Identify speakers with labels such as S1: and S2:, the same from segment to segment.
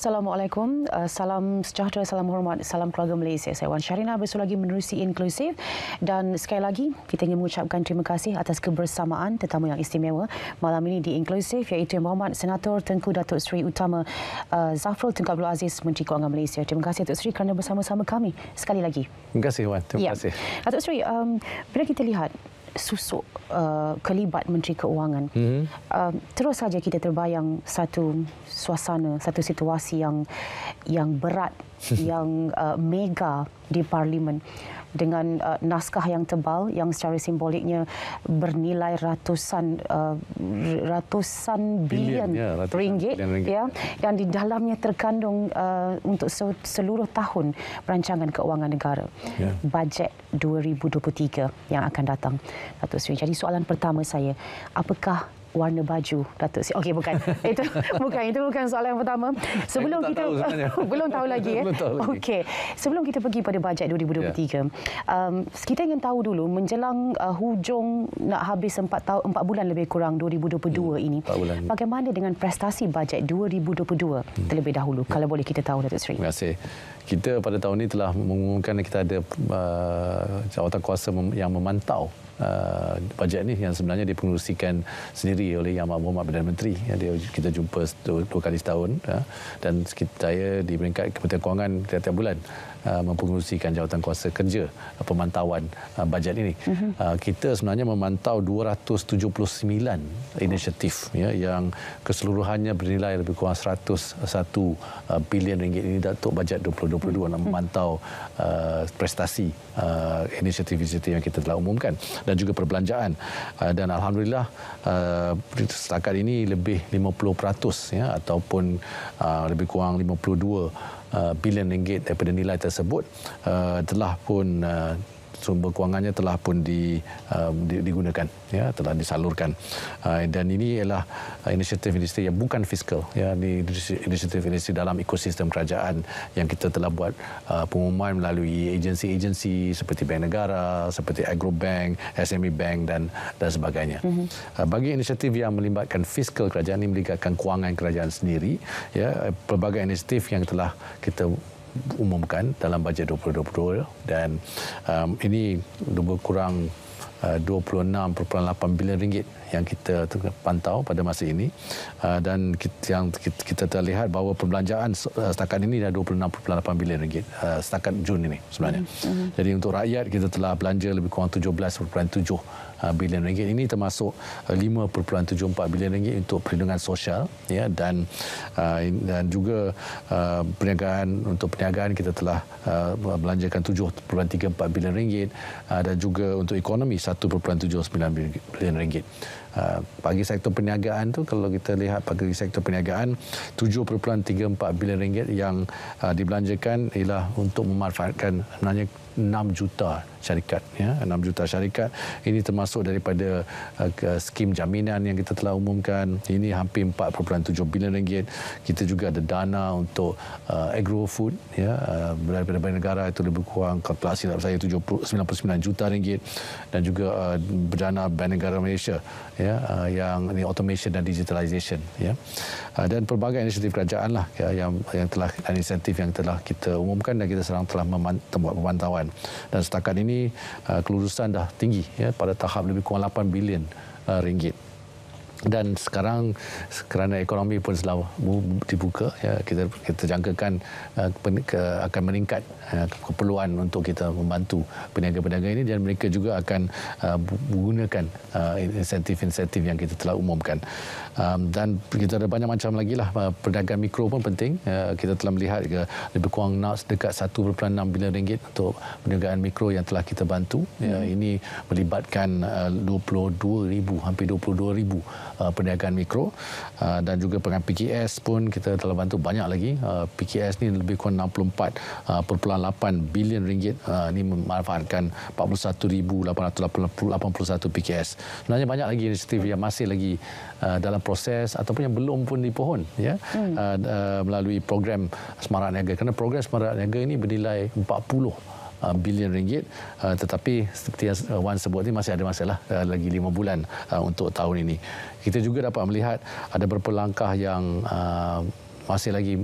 S1: Assalamualaikum, uh, salam sejahtera, salam hormat, salam keluarga Malaysia. Saya Wan Syarina bersu lagi menerusi inklusif dan sekali lagi kita ingin mengucapkan terima kasih atas kebersamaan tetamu yang istimewa malam ini di inklusif iaitu Yang Berhormat Senator Tengku Datuk Seri Utama uh, Zafrul Tengku Abdul Aziz Menteri Kewangan Malaysia. Terima kasih Datuk Seri kerana bersama-sama kami
S2: sekali lagi. Terima kasih Wan, terima ya. kasih.
S1: Datuk Seri, um, bila kita lihat susuk uh, kelibat Menteri Keuangan. Mm-hmm. Uh, terus saja kita terbayang satu suasana, satu situasi yang yang berat, yang uh, mega di Parlimen dengan uh, naskah yang tebal yang secara simboliknya bernilai ratusan uh, ratusan bilion ya, ringgit, ringgit ya yang di dalamnya terkandung uh, untuk seluruh tahun perancangan keuangan negara ya. bajet 2023 yang akan datang Datuk Seri. Jadi soalan pertama saya, apakah warna baju Datuk Sri. Okey bukan. itu bukan itu bukan soalan pertama. Sebelum kita belum tahu lagi ya. Okey. Sebelum kita pergi pada bajet 2023. Yeah. Um, kita ingin tahu dulu menjelang uh, hujung nak habis 4 tahun 4 bulan lebih kurang 2022 hmm, ini. Bagaimana dengan prestasi bajet 2022 hmm. terlebih dahulu yeah. kalau boleh kita tahu Datuk
S2: Sri. Terima kasih. Kita pada tahun ini telah mengumumkan kita ada uh, jawatan kuasa yang memantau uh, bajet ini yang sebenarnya dipengerusikan sendiri oleh Yang Mahmud Mahmud Perdana Menteri. Ya, dia, kita jumpa dua, kali setahun ya, dan kita di peringkat Kementerian Kewangan tiap-tiap bulan Uh, mempengerusikan jawatan kuasa kerja uh, pemantauan uh, bajet ini. Uh-huh. Kita sebenarnya memantau 279 inisiatif ya yang keseluruhannya bernilai lebih kurang 101 bilion ringgit ini Datuk bajet 2022 uh-huh. nak mhm. memantau uh, prestasi uh, inisiatif-inisiatif yang kita telah umumkan dan juga perbelanjaan uh, dan alhamdulillah uh, setakat ini lebih 50% ya ataupun uh, lebih kurang 52 uh, bilion ringgit daripada nilai tersebut uh, telah pun uh, sumber kewangannya telah pun di, uh, digunakan ya telah disalurkan uh, dan ini ialah inisiatif industri yang bukan fiskal ya inisiatif industri dalam ekosistem kerajaan yang kita telah buat uh, pengumuman melalui agensi-agensi seperti bank negara seperti agrobank SME bank dan dan sebagainya mm-hmm. uh, bagi inisiatif yang melibatkan fiskal kerajaan ini melibatkan kewangan kerajaan sendiri ya pelbagai inisiatif yang telah kita umumkan dalam bajet 2022 ya. dan um, ini lebih kurang uh, 26.8 bilion ringgit yang kita pantau pada masa ini uh, dan kita, yang kita, kita terlihat bahawa perbelanjaan uh, setakat ini dah 26.8 bilion ringgit uh, setakat Jun ini sebenarnya. Mm-hmm. Jadi untuk rakyat kita telah belanja lebih kurang 17.7 Ha, bilion ringgit ini termasuk 5.74 uh, bilion ringgit untuk perlindungan sosial ya dan uh, dan juga uh, perniagaan untuk perniagaan kita telah uh, belanjakan 7.34 bilion ringgit uh, dan juga untuk ekonomi 1.79 bilion ringgit Uh, bagi sektor perniagaan tu kalau kita lihat bagi sektor perniagaan 7.34 bilion ringgit yang uh, dibelanjakan ialah untuk memanfaatkan sebenarnya 6 juta syarikat ya 6 juta syarikat ini termasuk daripada uh, skim jaminan yang kita telah umumkan ini hampir 4.7 bilion ringgit kita juga ada dana untuk uh, agro food ya uh, daripada banyak negara itu lebih kurang kalau silap saya 70, 99 juta ringgit dan juga uh, dana banyak negara Malaysia ya uh, yang ini automation dan digitalisation, ya uh, dan pelbagai inisiatif kerajaan lah ya, yang yang telah inisiatif yang telah kita umumkan dan kita sekarang telah membuat pemantauan dan setakat ini ini uh, kelulusan dah tinggi ya pada tahap lebih kurang 8 bilion uh, ringgit dan sekarang kerana ekonomi pun telah dibuka ya kita kita jangkakan uh, akan meningkat uh, keperluan untuk kita membantu peniaga-peniaga ini dan mereka juga akan uh, menggunakan uh, insentif-insentif yang kita telah umumkan um, dan kita ada banyak macam lagi lah uh, perdagangan mikro pun penting uh, kita telah melihat ke lebih kurang nak dekat 1.6 bilion ringgit untuk perniagaan mikro yang telah kita bantu ya, hmm. ya, ini melibatkan uh, 22,000 hampir 22,000 Uh, perniagaan mikro uh, dan juga dengan PKS pun kita telah bantu banyak lagi uh, PKS ni lebih kurang 64.8 bilion ringgit ini memanfaatkan 41,881 PKS sebenarnya banyak lagi inisiatif yang masih lagi dalam proses ataupun yang belum pun dipohon ya hmm. melalui program Semarang Niaga kerana program Semarang Niaga ini bernilai 40 Uh, bilion ringgit uh, tetapi seperti yang uh, Wan sebut tadi masih ada masalah lagi lima bulan untuk tahun ini. Kita juga dapat melihat ada beberapa langkah yang masih lagi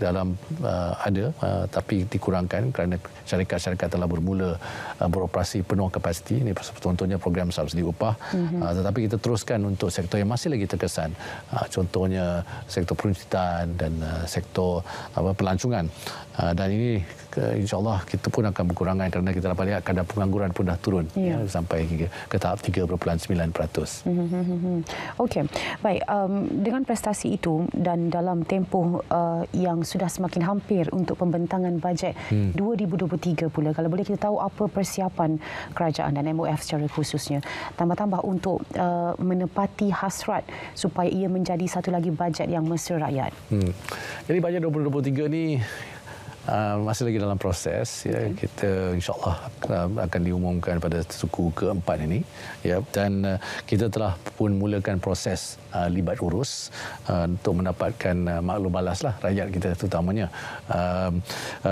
S2: dalam uh, ada uh, tapi dikurangkan kerana syarikat-syarikat telah bermula uh, beroperasi penuh kapasiti ini contohnya program subsidi upah mm-hmm. uh, tetapi kita teruskan untuk sektor yang masih lagi terkesan uh, contohnya sektor peruncitan dan uh, sektor apa pelancongan Ha, dan ini insyaallah kita pun akan berkurangan kerana kita dapat lihat kadar pengangguran pun dah turun ya. ya sampai ke tahap 3.9%. Hmm, hmm, hmm,
S1: Okey. Baik, um, dengan prestasi itu dan dalam tempoh uh, yang sudah semakin hampir untuk pembentangan bajet hmm. 2023 pula kalau boleh kita tahu apa persiapan kerajaan dan MOF secara khususnya tambah-tambah untuk uh, menepati hasrat supaya ia menjadi satu lagi bajet yang mesra rakyat.
S2: Hmm. Jadi bajet 2023 ni Ah, masih lagi dalam proses ya kita insyaallah ah, akan diumumkan pada suku keempat ini ya dan ah, kita telah pun mulakan proses uh, libat urus uh, untuk mendapatkan uh, maklum balaslah rakyat kita terutamanya uh,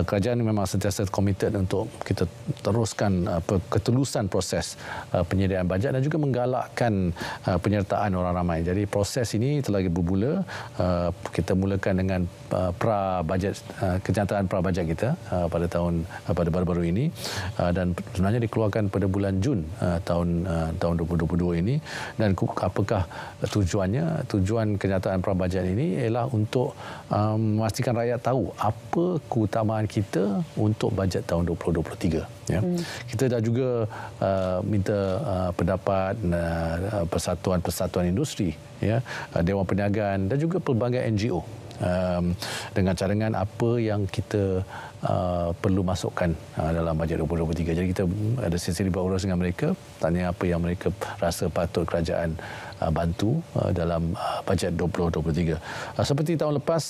S2: kerajaan memang sentiasa committed untuk kita teruskan uh, ketelusan proses uh, penyediaan bajet dan juga menggalakkan uh, penyertaan orang ramai jadi proses ini telah bermula uh, kita mulakan dengan uh, pra bajet uh, kenyataan pra Bajet kita uh, pada tahun uh, pada baru-baru ini uh, dan sebenarnya dikeluarkan pada bulan Jun tahun tahun 2022 ini dan apakah tujuannya tujuan kenyataan prabajak ini ialah untuk memastikan rakyat tahu apa keutamaan kita untuk bajet tahun 2023 Ya. Hmm. Kita dah juga uh, minta uh, pendapat uh, persatuan-persatuan industri, ya, uh, Dewan Perniagaan dan juga pelbagai NGO um, dengan cadangan apa yang kita uh, perlu masukkan uh, dalam bajet 2023. Jadi kita um, ada sesi berurus dengan mereka, tanya apa yang mereka rasa patut kerajaan Uh, bantu uh, dalam uh, bajet 2023. Seperti tahun lepas,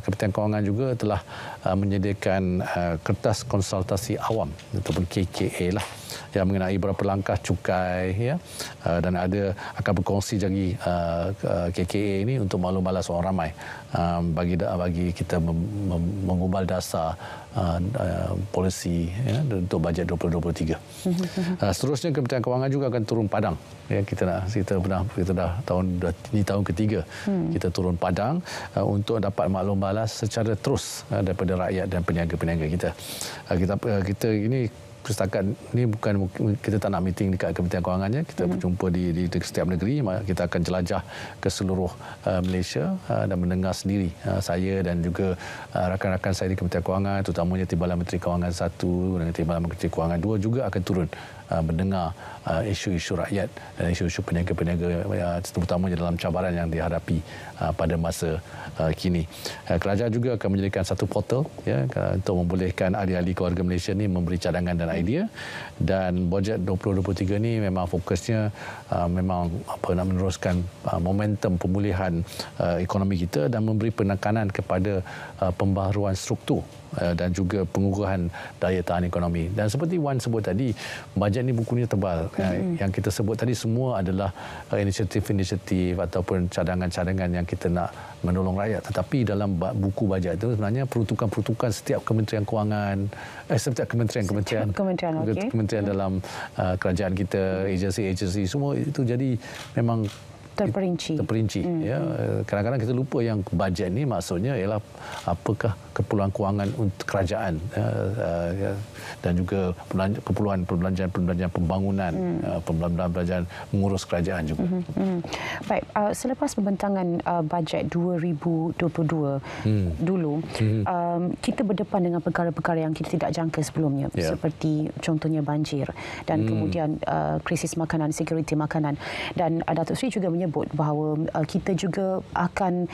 S2: Kementerian Kewangan juga telah menyediakan kertas konsultasi awam ataupun KKA lah yang mengenai beberapa langkah cukai ya dan ada akan berkongsi lagi KKA ini untuk malu balas orang ramai um, bagi bagi kita mengubal dasar uh, polisi ya, untuk bajet 2023. Uh, ah, seterusnya Kementerian Kewangan juga akan turun padang. Ya, kita dah kita pernah kita dah tahun dah, ini tahun ketiga hmm. kita turun padang uh, untuk dapat maklum balas secara terus uh, daripada rakyat dan peniaga-peniaga kita. Uh, kita uh, kita ini Perpustakaan ini bukan kita tak nak meeting dekat Kementerian Kewangannya kita mhm. berjumpa di, di, di setiap negeri kita akan jelajah ke seluruh uh, Malaysia uh, dan mendengar sendiri uh, saya dan juga uh, rakan-rakan saya di Kementerian Kewangan terutamanya Timbalan Menteri Kewangan 1 dengan Timbalan Menteri Kewangan 2 juga akan turun Uh, mendengar uh, isu-isu rakyat dan isu-isu peniaga-peniaga uh, terutamanya dalam cabaran yang dihadapi pada masa kini. Kerajaan juga akan menjadikan satu portal ya, untuk membolehkan ahli-ahli keluarga Malaysia ini memberi cadangan dan idea dan bajet 2023 ini memang fokusnya memang apa nak meneruskan momentum pemulihan ekonomi kita dan memberi penekanan kepada pembaharuan struktur Eh, dan juga pengukuhan daya tahan ekonomi. Dan seperti Wan sebut tadi, bajet ini bukunya tebal. Eh, yang kita sebut tadi semua adalah inisiatif-inisiatif ataupun cadangan-cadangan yang kita nak menolong rakyat. Tetapi dalam buku bajet itu sebenarnya peruntukan-peruntukan setiap kementerian kewangan, eh, setiap kementerian-kementerian kementerian, kementerian, okay. kementerian ya. dalam uh, kerajaan kita, agensi-agensi, semua itu jadi memang terperinci. Terperinci. Mm. Ya, kadang-kadang kita lupa yang bajet ini maksudnya ialah apakah keperluan kewangan untuk kerajaan ya, ya, dan juga keperluan perbelanjaan perbelanjaan pembangunan hmm. ya, perbelanjaan perbelanjaan mengurus kerajaan juga. Hmm,
S1: hmm. Baik, uh, selepas pembentangan uh, bajet 2022 dulu, um, kita berdepan dengan perkara-perkara yang kita tidak jangka sebelumnya seperti contohnya banjir dan kemudian uh, krisis makanan, security makanan dan Datuk Sri juga menyebut bahawa kita juga akan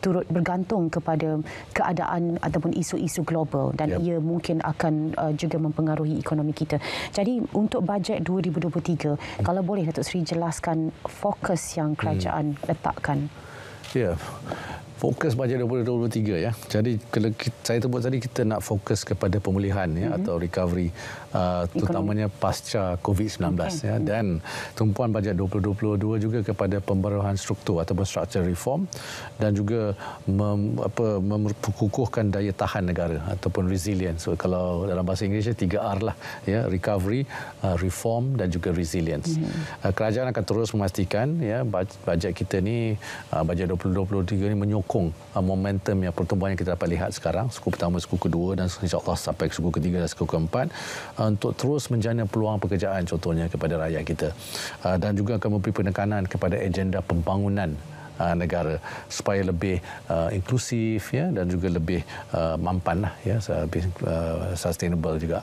S1: turut bergantung kepada keadaan keadaan ataupun isu-isu global dan yep. ia mungkin akan uh, juga mempengaruhi ekonomi kita. Jadi untuk bajet 2023, kalau boleh Datuk Seri jelaskan fokus yang hmm. kerajaan hmm. letakkan.
S2: Ya. Yeah fokus bajet 2023 ya. Jadi kalau kita, saya sebut tadi kita nak fokus kepada pemulihan ya mm-hmm. atau recovery uh, terutamanya pasca COVID-19 okay. Mhm, ya mhm. dan tumpuan bajet 2022 juga kepada pembaruan struktur atau structure reform dan juga mem, apa memperkukuhkan daya tahan negara ataupun resilience. So kalau dalam bahasa Inggerisnya 3R lah ya recovery, uh, reform dan juga resilience. Mm-hmm. Uh, kerajaan akan terus memastikan ya bajet kita ni uh, bajet 2023 ini menyokong menyokong uh, momentum yang pertumbuhan yang kita dapat lihat sekarang suku pertama suku kedua dan Allah sampai suku ketiga dan suku keempat uh, untuk terus menjana peluang pekerjaan contohnya kepada rakyat kita uh, dan juga akan memberi penekanan kepada agenda pembangunan uh, negara supaya lebih uh, inklusif ya dan juga lebih uh, mampan lah ya lebih uh, sustainable juga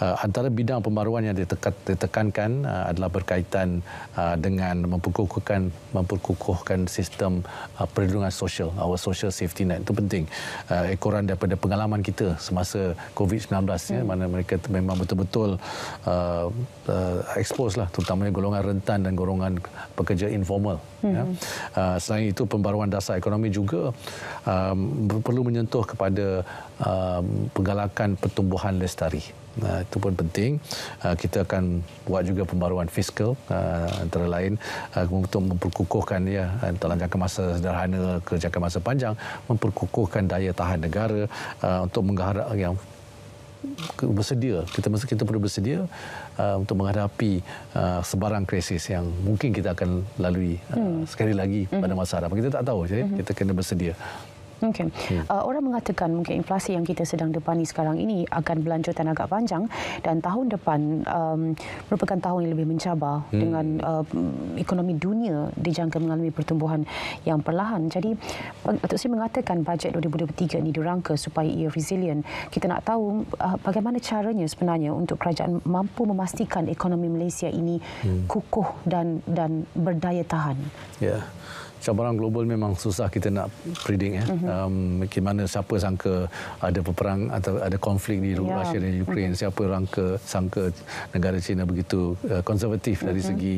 S2: uh, antara bidang pembaruan yang ditekat, ditekankan uh, adalah berkaitan uh, dengan memperkukuhkan memperkukuhkan sistem uh, perlindungan sosial our social safety net itu penting uh, ekoran daripada pengalaman kita semasa covid-19 ya, hmm. ya mana mereka memang betul-betul uh, uh, expose lah terutamanya golongan rentan dan golongan pekerja informal ya. hmm. ya uh, selain itu pembaruan dasar ekonomi juga um, perlu menyentuh kepada um, penggalakan pertumbuhan lestari. Uh, itu pun penting. Uh, kita akan buat juga pembaruan fiskal uh, antara lain uh, untuk memperkukuhkan ya dalam jangka masa sederhana ke jangka masa panjang memperkukuhkan daya tahan negara uh, untuk menggarap yang bersedia kita mesti kita perlu bersedia uh, untuk menghadapi uh, sebarang krisis yang mungkin kita akan lalui uh, hmm. sekali lagi pada masa hadapan kita tak tahu jadi hmm. kita kena bersedia Okay. Hmm.
S1: Uh, orang mengatakan mungkin inflasi yang kita sedang depani sekarang ini akan berlanjutan agak panjang dan tahun depan um, merupakan tahun yang lebih mencabar hmm. dengan uh, ekonomi dunia dijangka mengalami pertumbuhan yang perlahan. Jadi, Datuk Seri mengatakan bajet 2023 ini dirangka supaya ia resilient. Kita nak tahu uh, bagaimana caranya sebenarnya untuk kerajaan mampu memastikan ekonomi Malaysia ini hmm. kukuh dan dan berdaya tahan.
S2: Ya. Yeah cabaran global memang susah kita nak predict eh. Um bagaimana siapa sangka ada peperang atau ada konflik di yeah. Rusia dan Ukraine, mhm. siapa orang ke sangka negara China begitu uh, konservatif uh, dari mhm. segi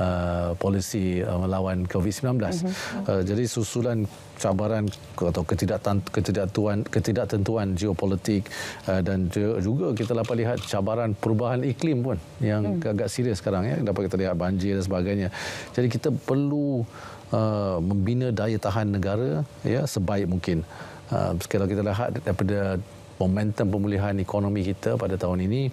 S2: uh, polisi uh, melawan COVID-19. Uh-huh. Uh, jadi susulan cabaran atau ketidak ketidaktuan ketidaktentuan geopolitik uh, dan juga kita dapat lihat cabaran perubahan iklim pun yang uh-huh. agak serius sekarang ya. Dapat kita lihat banjir dan sebagainya. Jadi kita perlu Uh, membina daya tahan negara ya sebaik mungkin. Uh, kalau kita lihat daripada momentum pemulihan ekonomi kita pada tahun ini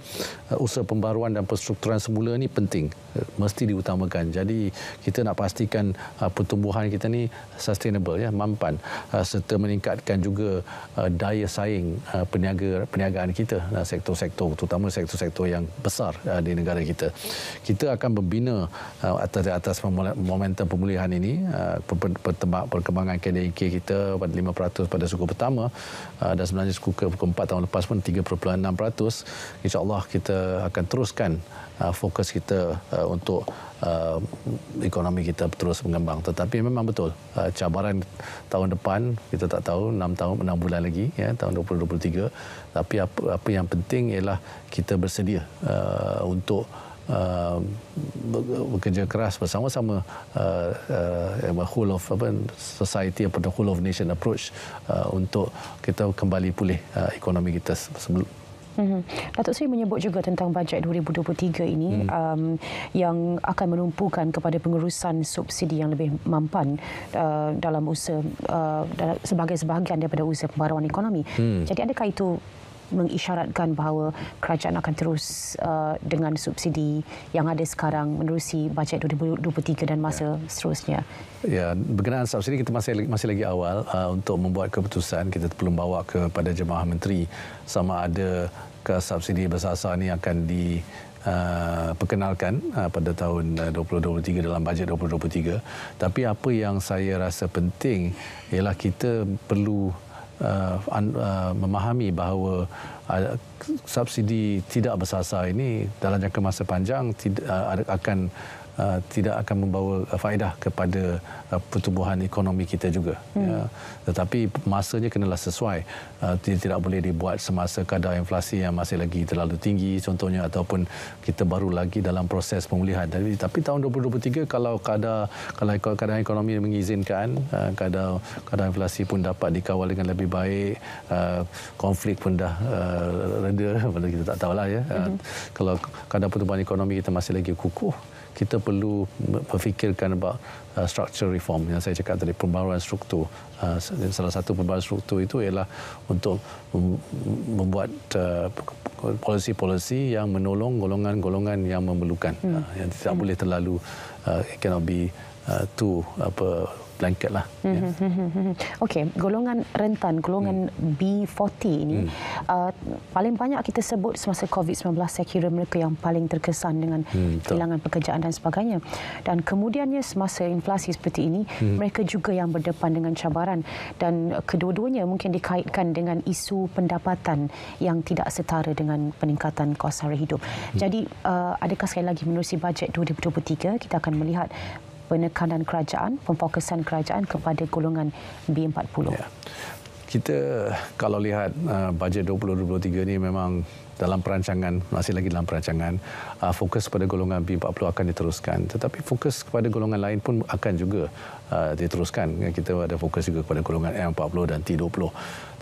S2: uh, usaha pembaruan dan perstrukturan semula ini penting uh, mesti diutamakan jadi kita nak pastikan uh, pertumbuhan kita ni sustainable ya mampan serta meningkatkan juga daya saing peniaga perniagaan kita sektor-sektor terutama sektor-sektor yang besar di negara kita kita akan membina atas atas momentum pemulihan ini perkembangan KDNK kita pada 5% pada suku pertama dan sebenarnya suku ke 4 tahun lepas pun 3.6%. InsyaAllah kita akan teruskan uh, fokus kita uh, untuk uh, ekonomi kita terus mengembang. Tetapi memang betul, uh, cabaran tahun depan, kita tak tahu, 6, tahun, 6 bulan lagi, ya, tahun 2023. Tapi apa, apa yang penting ialah kita bersedia uh, untuk uh, bekerja keras bersama-sama uh, uh, whole of apa, society atau the whole of nation approach uh, untuk kita kembali pulih uh, ekonomi kita sebelum
S1: Mm-hmm. Datuk Seri menyebut juga tentang bajet 2023 ini mm. um, yang akan menumpukan kepada pengurusan subsidi yang lebih mampan uh, dalam usaha uh, sebagai sebahagian daripada usaha pembaruan ekonomi. Mm. Jadi adakah itu mengisyaratkan bahawa kerajaan akan terus uh, dengan subsidi yang ada sekarang menerusi bajet 2023 dan masa ya. seterusnya.
S2: Ya, berkenaan subsidi kita masih masih lagi awal uh, untuk membuat keputusan kita perlu bawa kepada jemaah menteri sama ada ke subsidi bersasar ini akan di Uh, perkenalkan uh, pada tahun uh, 2023 dalam bajet 2023 tapi apa yang saya rasa penting ialah kita perlu uh, uh, memahami bahawa uh, subsidi tidak bersasar ini dalam jangka masa panjang tidak, uh, akan uh, tidak akan membawa uh, faedah kepada uh, pertumbuhan ekonomi kita juga. Hmm. Ya. Tetapi masanya kenalah sesuai. Uh, tidak boleh dibuat semasa kadar inflasi yang masih lagi terlalu tinggi contohnya ataupun kita baru lagi dalam proses pemulihan. Tapi, tapi tahun 2023 kalau kadar kalau kadar ekonomi mengizinkan, uh, kadar kadar inflasi pun dapat dikawal dengan lebih baik, uh, konflik pun dah uh, reda, kita tak tahulah ya. Uh, hmm. Kalau kadar pertumbuhan ekonomi kita masih lagi kukuh kita perlu berfikirkan tentang uh, struktur reform yang saya cakap tadi pembaruan struktur uh, salah satu pembaruan struktur itu ialah untuk membuat uh, polisi-polisi yang menolong golongan-golongan yang memerlukan hmm. yang tidak hmm. boleh terlalu it cannot be uh, tu apa blanket lah.
S1: Mm-hmm. Yeah. Hmm, hmm, hmm, Okey, golongan rentan, golongan mm. B40 ini mm. uh, paling banyak kita sebut semasa COVID-19 saya kira mereka yang paling terkesan dengan mm, kehilangan pekerjaan dan sebagainya. Dan kemudiannya semasa inflasi seperti ini, mm. mereka juga yang berdepan dengan cabaran dan kedua-duanya mungkin dikaitkan dengan isu pendapatan yang tidak setara dengan peningkatan kos sara hidup. Mm. Jadi, uh, adakah sekali lagi menerusi bajet 2023 kita akan melihat penekanan kerajaan, pemfokusan kerajaan kepada golongan B40. Ya.
S2: Kita kalau lihat uh, bajet 2023 ini memang dalam perancangan, masih lagi dalam perancangan, uh, fokus pada golongan B40 akan diteruskan. Tetapi fokus kepada golongan lain pun akan juga uh, diteruskan. Kita ada fokus juga kepada golongan M40 dan T20.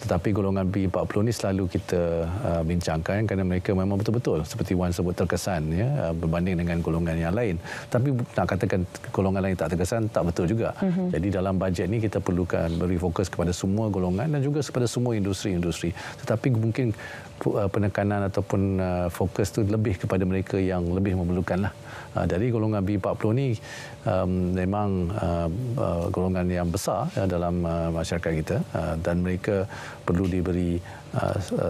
S2: Tetapi golongan B40 ini selalu kita uh, bincangkan kerana mereka memang betul-betul seperti Wan sebut terkesan ya, uh, berbanding dengan golongan yang lain. Tapi nak katakan golongan lain tak terkesan, tak betul juga. Mm -hmm. Jadi dalam bajet ini kita perlukan beri fokus kepada semua golongan dan juga kepada semua industri-industri. Tetapi mungkin uh, penekanan ataupun uh, fokus tu lebih kepada mereka yang lebih memerlukan lah. Ah, dari golongan B40 ni um, memang ah, ah, golongan yang besar ya, dalam masyarakat kita dan mereka perlu diberi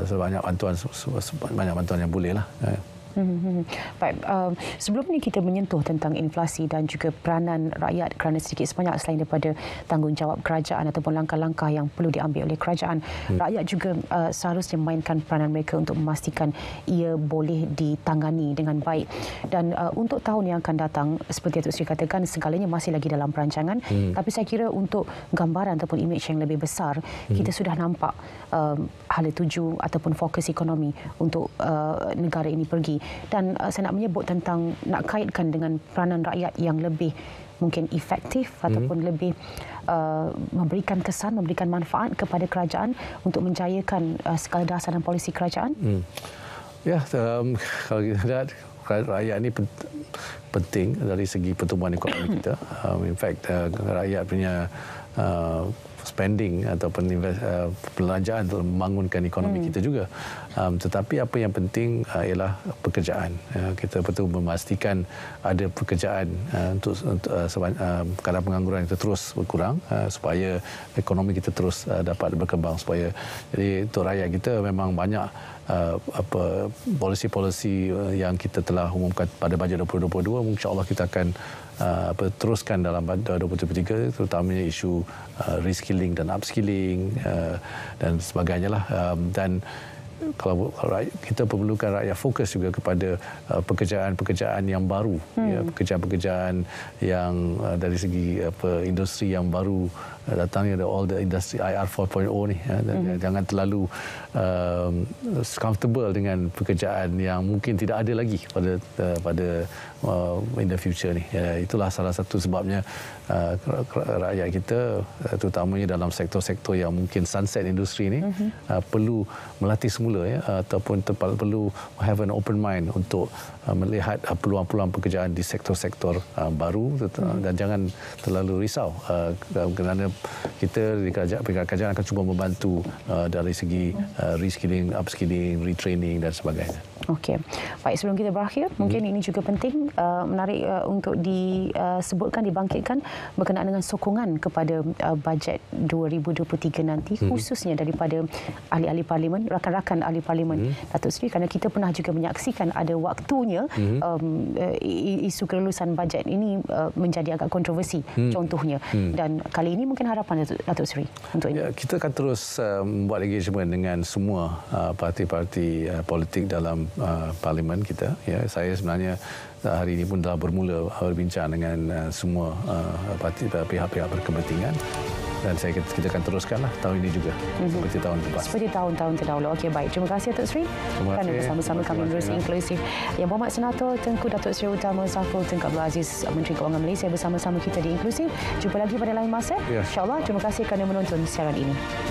S2: sebanyak bantuan sebanyak bantuan yang boleh lah. Yeah.
S1: Hmm, hmm, hmm, baik, um, sebelum ini kita menyentuh tentang inflasi dan juga peranan rakyat kerana sedikit sebanyak selain daripada tanggungjawab kerajaan ataupun langkah-langkah yang perlu diambil oleh kerajaan, hmm. rakyat juga uh, seharusnya mainkan peranan mereka untuk memastikan ia boleh ditangani dengan baik. Dan uh, untuk tahun yang akan datang, seperti yang Sri katakan, segalanya masih lagi dalam perancangan. Hmm. Tapi saya kira untuk gambaran ataupun imej yang lebih besar, hmm. kita sudah nampak uh, um, hala tuju ataupun fokus ekonomi untuk uh, negara ini pergi dan uh, saya nak menyebut tentang nak kaitkan dengan peranan rakyat yang lebih mungkin efektif mhm. ataupun hmm. lebih uh, memberikan kesan memberikan manfaat kepada kerajaan untuk menjayakan uh, skala dasar dan polisi kerajaan.
S2: Hmm. Ya, um, kalau kita lihat rakyat ini penting dari segi pertumbuhan ekonomi kita. Um, in fact, uh, rakyat punya uh, spending ataupun invest, uh, belanjaan untuk membangunkan ekonomi hmm. kita juga. Um, tetapi apa yang penting uh, ialah pekerjaan. Uh, kita perlu memastikan ada pekerjaan uh, untuk, untuk uh, uh, kadar pengangguran kita terus berkurang uh, supaya ekonomi kita terus uh, dapat berkembang supaya jadi untuk rakyat kita memang banyak uh, polisi-polisi uh, yang kita telah umumkan pada bajet 2022 insya-Allah kita akan Ah, apa teruskan dalam 2023 terutamanya isu uh, reskilling dan upskilling uh, dan sebagainya lah um, dan kalau kita perlukan rakyat fokus juga kepada pekerjaan-pekerjaan yang baru ya, hmm. pekerjaan-pekerjaan yang dari segi apa industri yang baru Eh, datangnya the all the industry IR 4.0 ni ya, mm-hmm. jangan terlalu uh, comfortable dengan pekerjaan yang mungkin tidak ada lagi pada uh, pada uh, in the future ni ya, itulah salah satu sebabnya uh, rakyat kita terutamanya dalam sektor-sektor yang mungkin sunset industri ni mm-hmm. uh, perlu melatih semula ya ataupun terpal, perlu have an open mind untuk uh, melihat uh, peluang-peluang pekerjaan di sektor-sektor uh, baru mm-hmm. dan jangan terlalu risau uh, kerana kita dikajak kajian akan cuba membantu uh, dari segi uh, reskilling, upskilling, retraining dan sebagainya. Okey.
S1: Baik sebelum kita berakhir, hmm. mungkin ini juga penting uh, menarik uh, untuk disebutkan uh, dibangkitkan berkenaan dengan sokongan kepada uh, bajet 2023 nanti hmm. khususnya daripada ahli-ahli parlimen, rakan-rakan ahli parlimen. Hmm. Datuk Seri kerana kita pernah juga menyaksikan ada waktunya hmm. um, isu kelulusan bajet ini uh, menjadi agak kontroversi hmm. contohnya. Hmm. Dan kali ini mungkin mungkin harapan Datuk Seri
S2: untuk ini? Ya, kita akan terus uh, membuat buat engagement dengan semua uh, parti-parti uh, politik dalam uh, parlimen kita. Ya, saya sebenarnya hari ini pun telah bermula berbincang dengan uh, semua uh, uh, pihak-pihak berkepentingan dan saya kata kita akan teruskanlah tahun ini juga mm-hmm. seperti tahun lepas. Seperti
S1: tahun-tahun terdahulu. Okey baik. Terima kasih Datuk Seri. Terima kasih. bersama-sama kami terus inklusif. Yang berhormat Senator Tengku Datuk Seri Utama Saful Tengku Abdul Aziz Menteri Kewangan Malaysia bersama-sama kita di inklusif. Jumpa lagi pada lain masa. Ya. InsyaAllah. Terima kasih kerana menonton siaran ini.